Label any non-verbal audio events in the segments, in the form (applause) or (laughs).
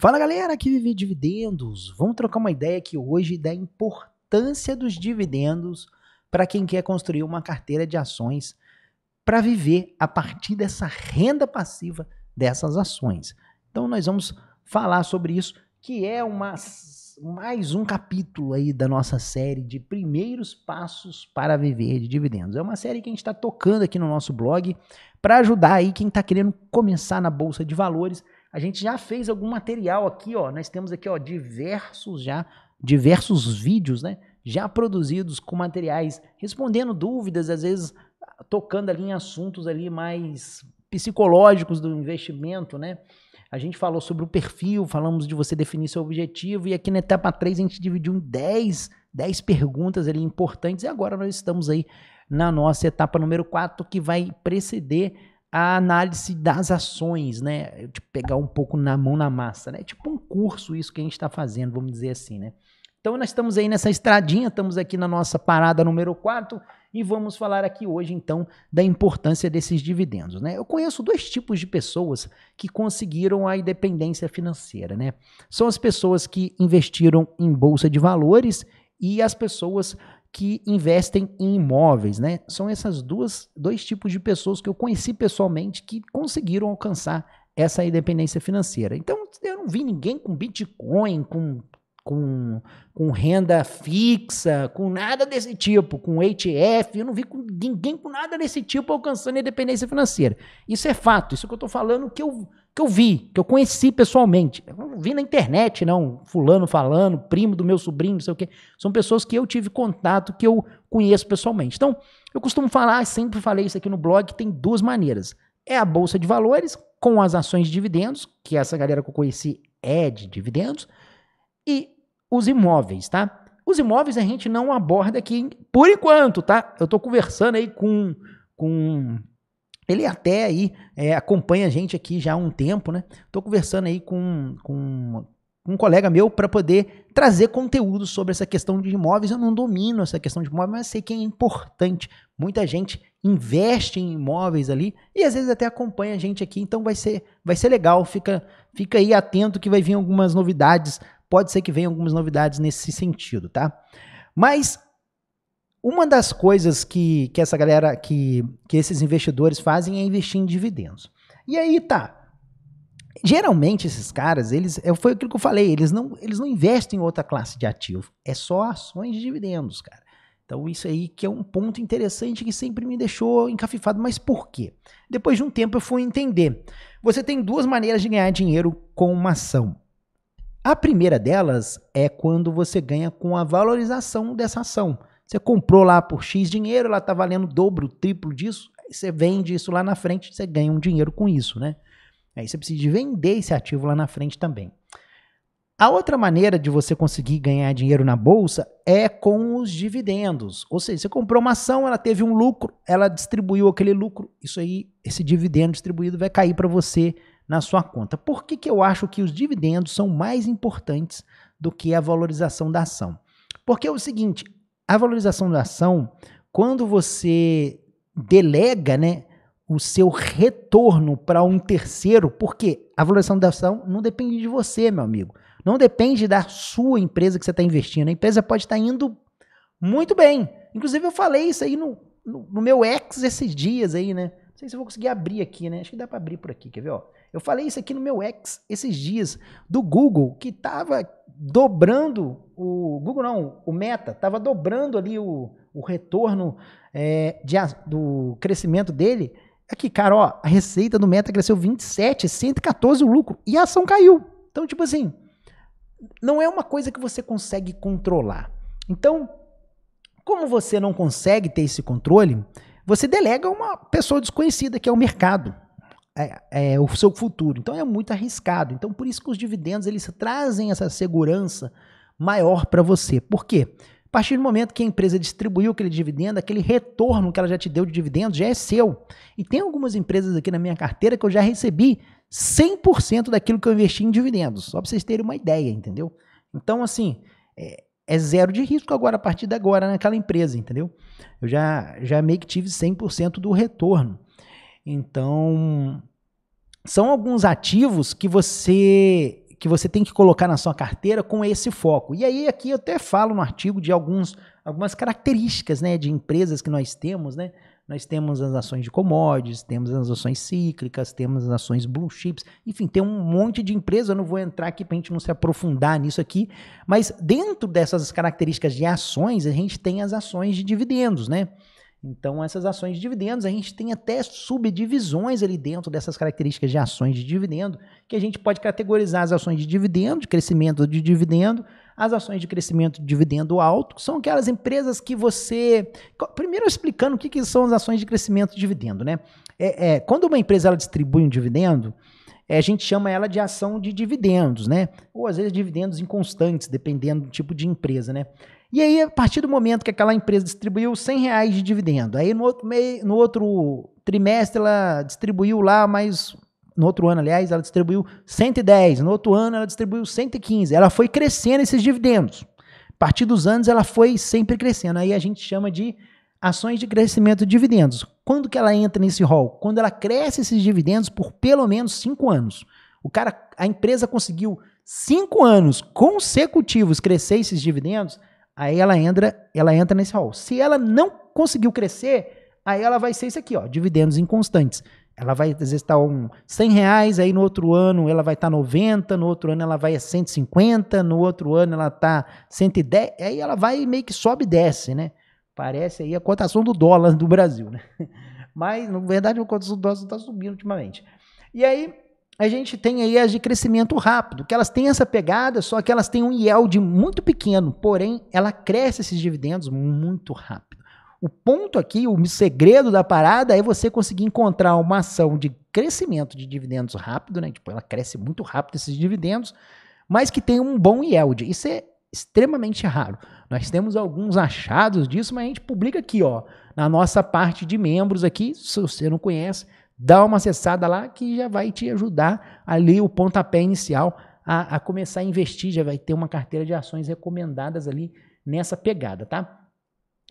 Fala galera aqui vive dividendos, vamos trocar uma ideia aqui hoje da importância dos dividendos para quem quer construir uma carteira de ações para viver a partir dessa renda passiva dessas ações. Então nós vamos falar sobre isso, que é uma, mais um capítulo aí da nossa série de primeiros passos para viver de dividendos. É uma série que a gente está tocando aqui no nosso blog para ajudar aí quem está querendo começar na bolsa de valores a gente já fez algum material aqui, ó. Nós temos aqui, ó, diversos já, diversos vídeos, né? Já produzidos com materiais, respondendo dúvidas, às vezes tocando ali em assuntos ali mais psicológicos do investimento, né? A gente falou sobre o perfil, falamos de você definir seu objetivo, e aqui na etapa 3 a gente dividiu em 10, 10 perguntas ali importantes, e agora nós estamos aí na nossa etapa número 4, que vai preceder a análise das ações, né? Tipo, pegar um pouco na mão na massa, né? Tipo um curso isso que a gente está fazendo, vamos dizer assim, né? Então nós estamos aí nessa estradinha, estamos aqui na nossa parada número 4 e vamos falar aqui hoje então da importância desses dividendos, né? Eu conheço dois tipos de pessoas que conseguiram a independência financeira, né? São as pessoas que investiram em bolsa de valores e as pessoas que investem em imóveis, né? São essas duas dois tipos de pessoas que eu conheci pessoalmente que conseguiram alcançar essa independência financeira. Então, eu não vi ninguém com Bitcoin, com com, com renda fixa, com nada desse tipo, com ETF, eu não vi com ninguém com nada desse tipo alcançando independência financeira. Isso é fato, isso que eu estou falando que eu que eu vi, que eu conheci pessoalmente. Eu não vi na internet, não, fulano falando, primo do meu sobrinho, não sei o quê. São pessoas que eu tive contato, que eu conheço pessoalmente. Então, eu costumo falar, sempre falei isso aqui no blog, que tem duas maneiras. É a bolsa de valores com as ações de dividendos, que essa galera que eu conheci é de dividendos, e os imóveis, tá? Os imóveis a gente não aborda aqui por enquanto, tá? Eu tô conversando aí com com ele até aí é, acompanha a gente aqui já há um tempo, né? Tô conversando aí com, com um colega meu para poder trazer conteúdo sobre essa questão de imóveis. Eu não domino essa questão de imóveis, mas sei que é importante. Muita gente investe em imóveis ali e às vezes até acompanha a gente aqui, então vai ser vai ser legal. Fica fica aí atento que vai vir algumas novidades. Pode ser que venham algumas novidades nesse sentido, tá? Mas uma das coisas que, que essa galera, que, que esses investidores fazem é investir em dividendos. E aí tá. Geralmente esses caras, eles é, foi aquilo que eu falei, eles não, eles não investem em outra classe de ativo, é só ações de dividendos, cara. Então isso aí que é um ponto interessante que sempre me deixou encafifado, mas por quê? Depois de um tempo eu fui entender. Você tem duas maneiras de ganhar dinheiro com uma ação. A primeira delas é quando você ganha com a valorização dessa ação. Você comprou lá por X dinheiro, ela está valendo dobro, triplo disso, aí você vende isso lá na frente, você ganha um dinheiro com isso, né? Aí você precisa vender esse ativo lá na frente também. A outra maneira de você conseguir ganhar dinheiro na bolsa é com os dividendos. Ou seja, você comprou uma ação, ela teve um lucro, ela distribuiu aquele lucro, isso aí, esse dividendo distribuído vai cair para você na sua conta. Por que, que eu acho que os dividendos são mais importantes do que a valorização da ação? Porque é o seguinte, a valorização da ação, quando você delega né, o seu retorno para um terceiro, porque a valorização da ação não depende de você, meu amigo. Não depende da sua empresa que você está investindo. A empresa pode estar tá indo muito bem. Inclusive, eu falei isso aí no, no, no, meu ex esses dias aí, né? Não sei se eu vou conseguir abrir aqui, né? Acho que dá para abrir por aqui, quer ver? Ó, eu falei isso aqui no meu ex esses dias do Google, que tava dobrando o Google não, o Meta estava dobrando ali o, o retorno é, de, do crescimento dele. Aqui, é cara, ó, a receita do Meta cresceu 27, 114 o lucro e a ação caiu. Então, tipo assim, não é uma coisa que você consegue controlar. Então, como você não consegue ter esse controle, você delega uma pessoa desconhecida, que é o mercado é, é, o seu futuro. Então é muito arriscado. Então por isso que os dividendos eles trazem essa segurança maior para você. Por quê? A partir do momento que a empresa distribuiu aquele dividendo, aquele retorno que ela já te deu de dividendos já é seu. E tem algumas empresas aqui na minha carteira que eu já recebi 100% daquilo que eu investi em dividendos, só para vocês terem uma ideia, entendeu? Então, assim, é, é zero de risco agora, a partir de agora, naquela empresa, entendeu? Eu já, já meio que tive 100% do retorno. Então, são alguns ativos que você que você tem que colocar na sua carteira com esse foco. E aí aqui eu até falo no artigo de alguns, algumas características, né, de empresas que nós temos, né? Nós temos as ações de commodities, temos as ações cíclicas, temos as ações blue chips, enfim, tem um monte de empresa. Eu não vou entrar aqui para a gente não se aprofundar nisso aqui, mas dentro dessas características de ações, a gente tem as ações de dividendos, né? Então, essas ações de dividendos, a gente tem até subdivisões ali dentro dessas características de ações de dividendo, que a gente pode categorizar as ações de dividendo, de crescimento de dividendo, as ações de crescimento de dividendo alto, que são aquelas empresas que você. Primeiro, explicando o que, que são as ações de crescimento de dividendo, né? É, é, quando uma empresa ela distribui um dividendo, é, a gente chama ela de ação de dividendos, né? Ou às vezes dividendos inconstantes, dependendo do tipo de empresa, né? E aí, a partir do momento que aquela empresa distribuiu 100 reais de dividendo, aí no outro, meio, no outro trimestre ela distribuiu lá mais. No outro ano, aliás, ela distribuiu 110. No outro ano, ela distribuiu 115. Ela foi crescendo esses dividendos. A partir dos anos, ela foi sempre crescendo. Aí a gente chama de ações de crescimento de dividendos. Quando que ela entra nesse rol? Quando ela cresce esses dividendos por pelo menos 5 anos. O cara, a empresa conseguiu 5 anos consecutivos crescer esses dividendos, Aí ela entra, ela entra nesse hall. Se ela não conseguiu crescer, aí ela vai ser isso aqui, ó, dividendos inconstantes. Ela vai, às vezes, estar tá um 100 reais, aí no outro ano ela vai estar tá 90, no outro ano ela vai a 150, no outro ano ela está 110, aí ela vai meio que sobe e desce, né? Parece aí a cotação do dólar do Brasil, né? (laughs) Mas, na verdade, a cotação do dólar está subindo ultimamente. E aí, a gente tem aí as de crescimento rápido, que elas têm essa pegada, só que elas têm um yield muito pequeno, porém ela cresce esses dividendos muito rápido. O ponto aqui, o segredo da parada é você conseguir encontrar uma ação de crescimento de dividendos rápido, né? Tipo, ela cresce muito rápido esses dividendos, mas que tem um bom yield. Isso é extremamente raro. Nós temos alguns achados disso, mas a gente publica aqui, ó, na nossa parte de membros aqui. Se você não conhece, dá uma acessada lá que já vai te ajudar ali o pontapé inicial a, a, começar a investir, já vai ter uma carteira de ações recomendadas ali nessa pegada, tá?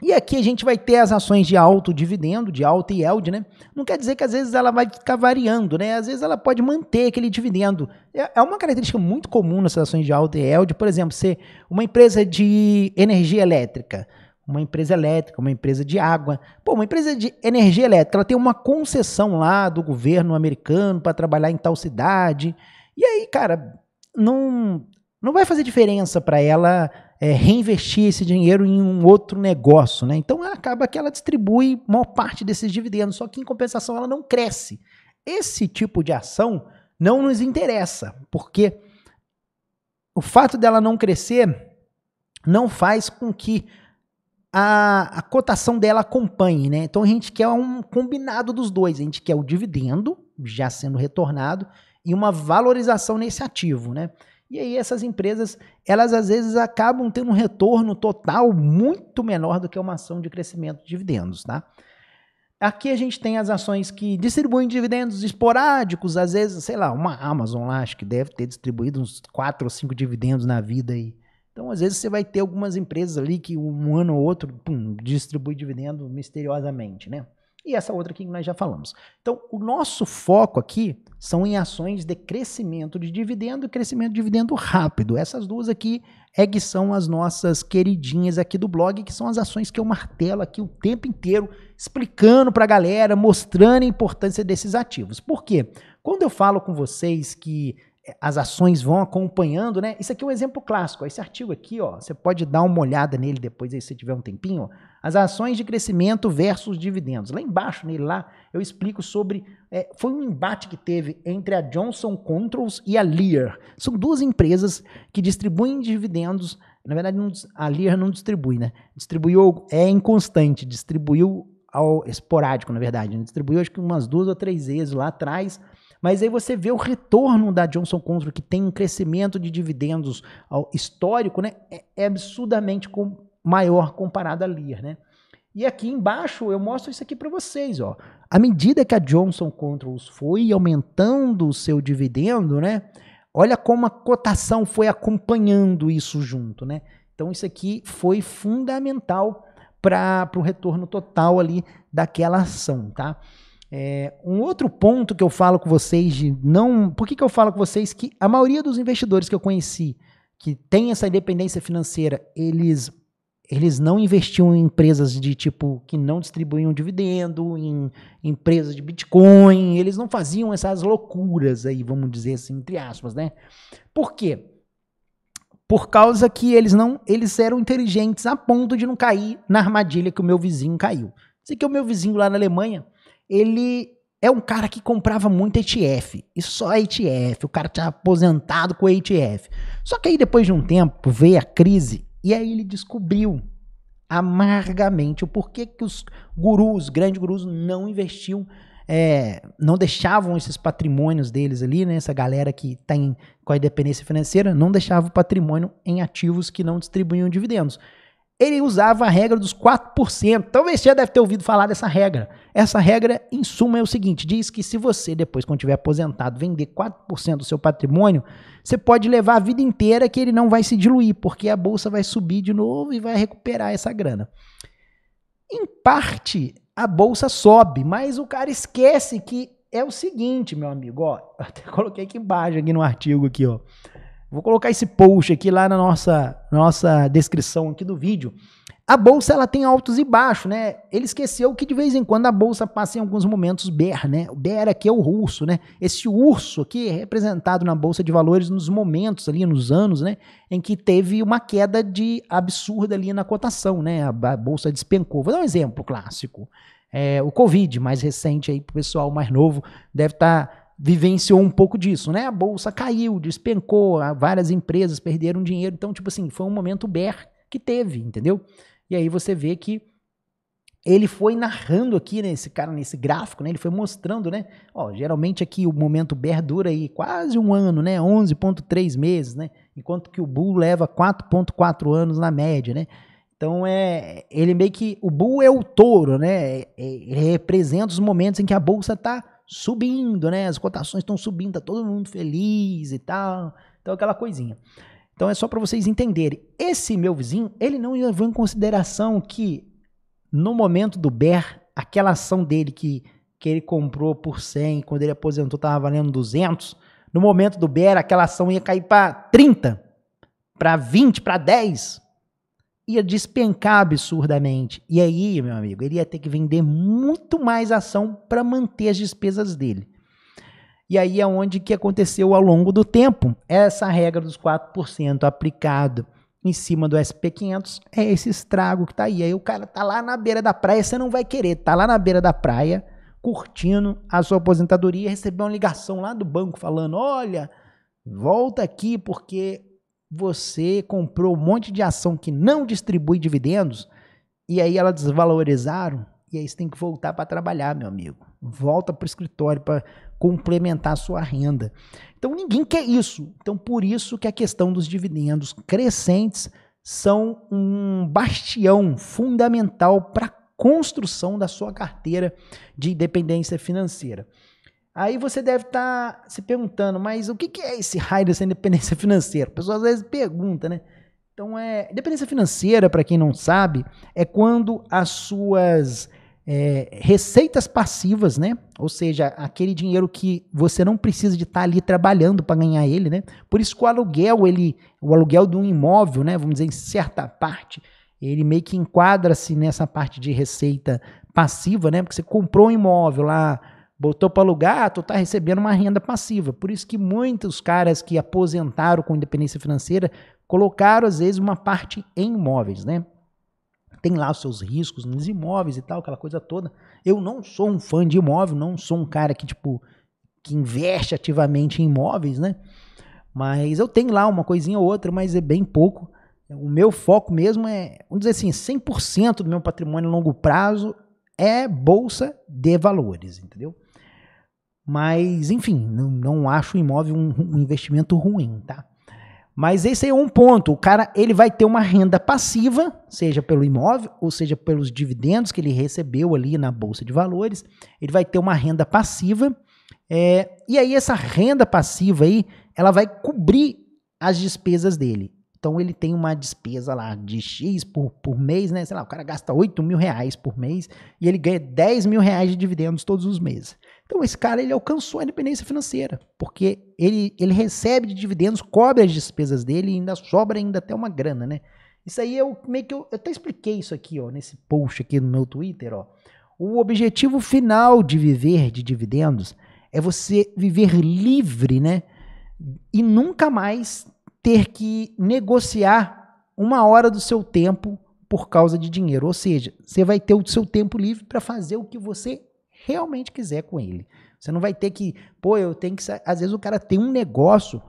E aqui a gente vai ter as ações de alto dividendo, de alto yield, né? Não quer dizer que às vezes ela vai ficar variando, né? Às vezes ela pode manter aquele dividendo. É, é uma característica muito comum nessas ações de alto yield, por exemplo, ser uma empresa de energia elétrica uma empresa elétrica, uma empresa de água. Pô, uma empresa de energia elétrica, ela tem uma concessão lá do governo americano para trabalhar em tal cidade. E aí, cara, não, não vai fazer diferença para ela é, reinvestir esse dinheiro em um outro negócio, né? Então acaba que ela distribui maior parte desses dividendos, só que em compensação ela não cresce. Esse tipo de ação não nos interessa, porque o fato dela não crescer não faz com que a, a cotação dela acompanhe, né? Então a gente quer um combinado dos dois. A gente quer o dividendo, já sendo retornado, e uma valorização nesse ativo, né? E aí essas empresas, elas às vezes acabam tendo um retorno total muito menor do que uma ação de crescimento de dividendos, tá? Aqui a gente tem as ações que distribuem dividendos esporádicos, às vezes, sei lá, uma Amazon lá, acho que deve ter distribuído uns 4 ou 5 dividendos na vida aí. Então, às vezes, você vai ter algumas empresas ali que um ano ou outro pum, distribui dividendo misteriosamente, né? E essa outra aqui que nós já falamos. Então, o nosso foco aqui são em ações de crescimento de dividendo e crescimento de dividendo rápido. Essas duas aqui é que são as nossas queridinhas aqui do blog, que são as ações que eu martelo aqui o tempo inteiro, explicando para a galera, mostrando a importância desses ativos. Por quê? Quando eu falo com vocês que as ações vão acompanhando, né? Isso aqui é um exemplo clássico. Esse artigo aqui, ó, você pode dar uma olhada nele depois, aí, se tiver um tempinho. As ações de crescimento versus dividendos. Lá embaixo, nele lá, eu explico sobre... É, foi um embate que teve entre a Johnson Controls e a Lear. São duas empresas que distribuem dividendos. Na verdade, não, a Lear não distribui, né? Distribuiu... É inconstante. Distribuiu ao esporádico, na verdade. Né? Distribuiu, acho que umas duas ou três vezes lá atrás... Mas aí você vê o retorno da Johnson Controls, que tem um crescimento de dividendos histórico, né? É, é absurdamente maior comparado à Lear, né? E aqui embaixo eu mostro isso aqui para vocês, ó. À medida que a Johnson Controls foi aumentando o seu dividendo, né? Olha como a cotação foi acompanhando isso junto, né? Então isso aqui foi fundamental para o retorno total ali daquela ação, tá? É, um outro ponto que eu falo com vocês de não. Por que, que eu falo com vocês que a maioria dos investidores que eu conheci que tem essa independência financeira, eles eles não investiam em empresas de tipo que não distribuíam dividendo, em empresas de Bitcoin, eles não faziam essas loucuras aí, vamos dizer assim, entre aspas, né? Por quê? Por causa que eles não, eles eram inteligentes a ponto de não cair na armadilha que o meu vizinho caiu. Sei que o meu vizinho lá na Alemanha, ele é um cara que comprava muito ETF, e só ETF, o cara tinha aposentado com ETF. Só que aí depois de um tempo veio a crise e aí ele descobriu amargamente o porquê que os gurus, grandes gurus, não investiam, é, não deixavam esses patrimônios deles ali, né? Essa galera que tem tá com a independência financeira, não deixava o patrimônio em ativos que não distribuíam dividendos ele usava a regra dos 4%. Talvez você já deve ter ouvido falar dessa regra. Essa regra, em suma, é o seguinte: diz que se você, depois, quando tiver aposentado, vender 4% do seu patrimônio, você pode levar a vida inteira que ele não vai se diluir, porque a bolsa vai subir de novo e vai recuperar essa grana. Em parte, a bolsa sobe, mas o cara esquece que é o seguinte, meu amigo, ó, (laughs) até coloquei aqui embaixo aqui no artigo aqui, ó. Vou colocar esse post aqui lá na nossa, nossa descrição aqui do vídeo. A bolsa ela tem altos e baixos, né? Ele esqueceu que de vez em quando a bolsa passa em alguns momentos bear, né? O bear aqui é o urso, né? Esse urso aqui é representado na bolsa de valores nos momentos ali, nos anos, né, em que teve uma queda de absurda ali na cotação, né? A, bolsa despencou. Vou dar um exemplo clássico. É, o Covid, mais recente aí para o pessoal mais novo, deve estar tá vivenciou um pouco disso, né? A bolsa caiu, despencou, várias empresas perderam dinheiro. Então, tipo assim, foi um momento bear que teve, entendeu? E aí você vê que ele foi narrando aqui nesse né, cara nesse gráfico, né? Ele foi mostrando, né? Ó, geralmente aqui o momento bear dura aí quase um ano, né? 11.3 meses, né? Enquanto que o bull leva 4.4 anos na média, né? Então é, ele meio que o bull é o touro, né? Ele é, é, representa os momentos em que a bolsa está subindo, né? As cotações estão subindo, tá todo mundo feliz e tal. Então aquela coisinha. Então é só para vocês entenderem. Esse meu vizinho, ele não levou em consideração que no momento do BER, aquela ação dele que, que ele comprou por 100, quando ele aposentou estava valendo 200, no momento do BER, aquela ação ia cair para 30, para 20, para 10 ia despencar absurdamente. E aí, meu amigo, ele ia ter que vender muito mais ação para manter as despesas dele. E aí é onde que aconteceu ao longo do tempo essa regra dos 4% aplicado em cima do SP500 é esse estrago que tá aí. Aí o cara tá lá na beira da praia, você não vai querer, tá lá na beira da praia curtindo a sua aposentadoria, recebeu uma ligação lá do banco falando: "Olha, volta aqui porque você comprou um monte de ação que não distribui dividendos e aí elas desvalorizaram e aí você tem que voltar para trabalhar, meu amigo. Volta para o escritório para complementar a sua renda. Então ninguém quer isso. Então por isso que a questão dos dividendos crescentes são um bastião fundamental para a construção da sua carteira de independência financeira. Aí você deve estar tá se perguntando, mas o que, que é esse raio dessa independência (laughs) financeira? Pessoas às vezes pergunta, né? Então, é, independência financeira, para quem não sabe, é quando as suas é, receitas passivas, né? Ou seja, aquele dinheiro que você não precisa de estar tá ali trabalhando para ganhar ele, né? Por isso que o aluguel, ele, o aluguel de um imóvel, né? Vamos dizer, em certa parte, ele meio que enquadra-se nessa parte de receita passiva, né? Porque você comprou um imóvel lá botou para alugar, tu tá recebendo uma renda passiva. Por isso que muitos caras que aposentaram com independência financeira colocaram às vezes uma parte em imóveis, né? Tem lá os seus riscos nos imóveis e tal, aquela coisa toda. Eu não sou um fã de imóvel, não sou um cara que tipo que investe ativamente em imóveis, né? Mas eu tenho lá uma coisinha ou outra, mas é bem pouco. O meu foco mesmo é, vamos dizer assim, 100% do meu patrimônio a longo prazo é bolsa de valores, entendeu? Mas, enfim, não, não acho o imóvel um, um investimento ruim, tá? Mas esse é um ponto. O cara ele vai ter uma renda passiva, seja pelo imóvel, ou seja pelos dividendos que ele recebeu ali na bolsa de valores. Ele vai ter uma renda passiva. É, e aí essa renda passiva aí, ela vai cobrir as despesas dele. Então ele tem uma despesa lá de X por, por mês, né? Sei lá, o cara gasta 8 mil reais por mês e ele ganha 10 mil reais de dividendos todos os meses. Então esse cara ele alcançou a independência financeira, porque ele, ele recebe de dividendos, cobre as despesas dele e ainda sobra ainda até uma grana, né? Isso aí eu meio que eu, eu até expliquei isso aqui, ó, nesse post aqui no meu Twitter, ó. O objetivo final de viver de dividendos é você viver livre, né? E nunca mais ter que negociar uma hora do seu tempo por causa de dinheiro. Ou seja, você vai ter o seu tempo livre para fazer o que você realmente quiser com ele. Você não vai ter que, pô, eu tenho que. Às vezes o cara tem um negócio,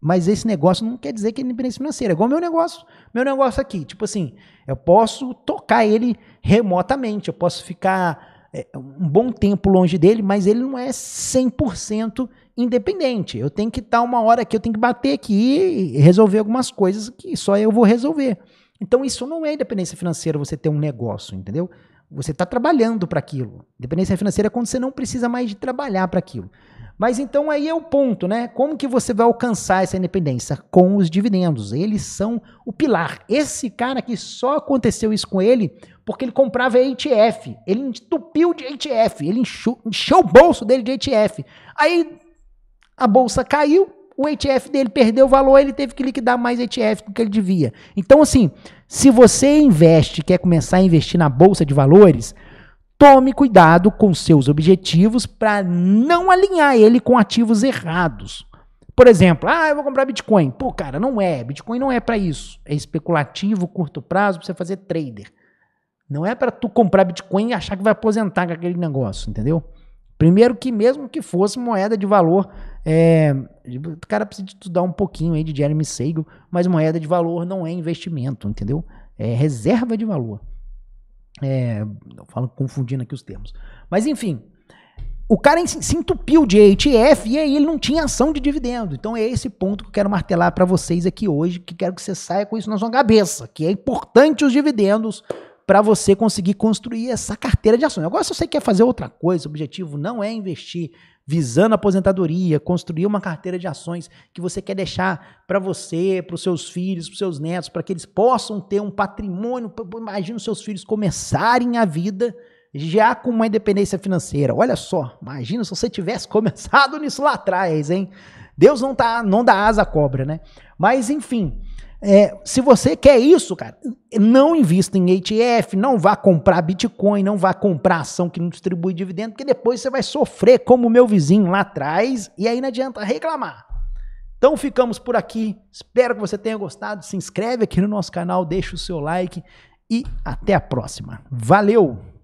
mas esse negócio não quer dizer que ele é independência financeira. É igual meu negócio. Meu negócio aqui, tipo assim, eu posso tocar ele remotamente, eu posso ficar é, é um bom tempo longe dele, mas ele não é 100% independente. Eu tenho que estar uma hora aqui, eu tenho que bater aqui e resolver algumas coisas que só eu vou resolver. Então isso não é independência financeira você ter um negócio, entendeu? Você está trabalhando para aquilo. Independência financeira é quando você não precisa mais de trabalhar para aquilo. Mas então aí é o ponto, né? Como que você vai alcançar essa independência? Com os dividendos. Eles são o pilar. Esse cara que só aconteceu isso com ele porque ele comprava ETF. Ele entupiu de ETF, ele encheu, encheu o bolso dele de ETF. Aí a bolsa caiu, o ETF dele perdeu o valor, ele teve que liquidar mais ETF do que ele devia. Então, assim, se você investe, quer começar a investir na bolsa de valores, tome cuidado com seus objetivos para não alinhar ele com ativos errados. Por exemplo, ah, eu vou comprar Bitcoin. Pô, cara, não é. Bitcoin não é para isso. É especulativo, curto prazo, para você fazer trader. Não é para tu comprar Bitcoin e achar que vai aposentar com aquele negócio, entendeu? Primeiro que mesmo que fosse moeda de valor, é, o cara precisa estudar um pouquinho aí de Jeremy Siegel, mas moeda de valor não é investimento, entendeu? É reserva de valor. É, eu falo confundindo aqui os termos. Mas enfim, o cara se entupiu de ETF e aí ele não tinha ação de dividendo. Então é esse ponto que eu quero martelar para vocês aqui hoje, que quero que você saia com isso na sua cabeça, que é importante os dividendos para você conseguir construir essa carteira de ações. Agora, se você quer fazer outra coisa, o objetivo não é investir visando a aposentadoria, construir uma carteira de ações que você quer deixar para você, para os seus filhos, para os seus netos, para que eles possam ter um patrimônio. Imagina os seus filhos começarem a vida já com uma independência financeira. Olha só, imagina se você tivesse (laughs) começado nisso lá atrás, hein? Deus não, tá, não dá asa à cobra, né? Mas, enfim. É, se você quer isso, cara, não invista em ETF, não vá comprar Bitcoin, não vá comprar ação que não distribui dividendo, porque depois você vai sofrer como o meu vizinho lá atrás e aí não adianta reclamar. Então ficamos por aqui. Espero que você tenha gostado. Se inscreve aqui no nosso canal, deixa o seu like e até a próxima. Valeu!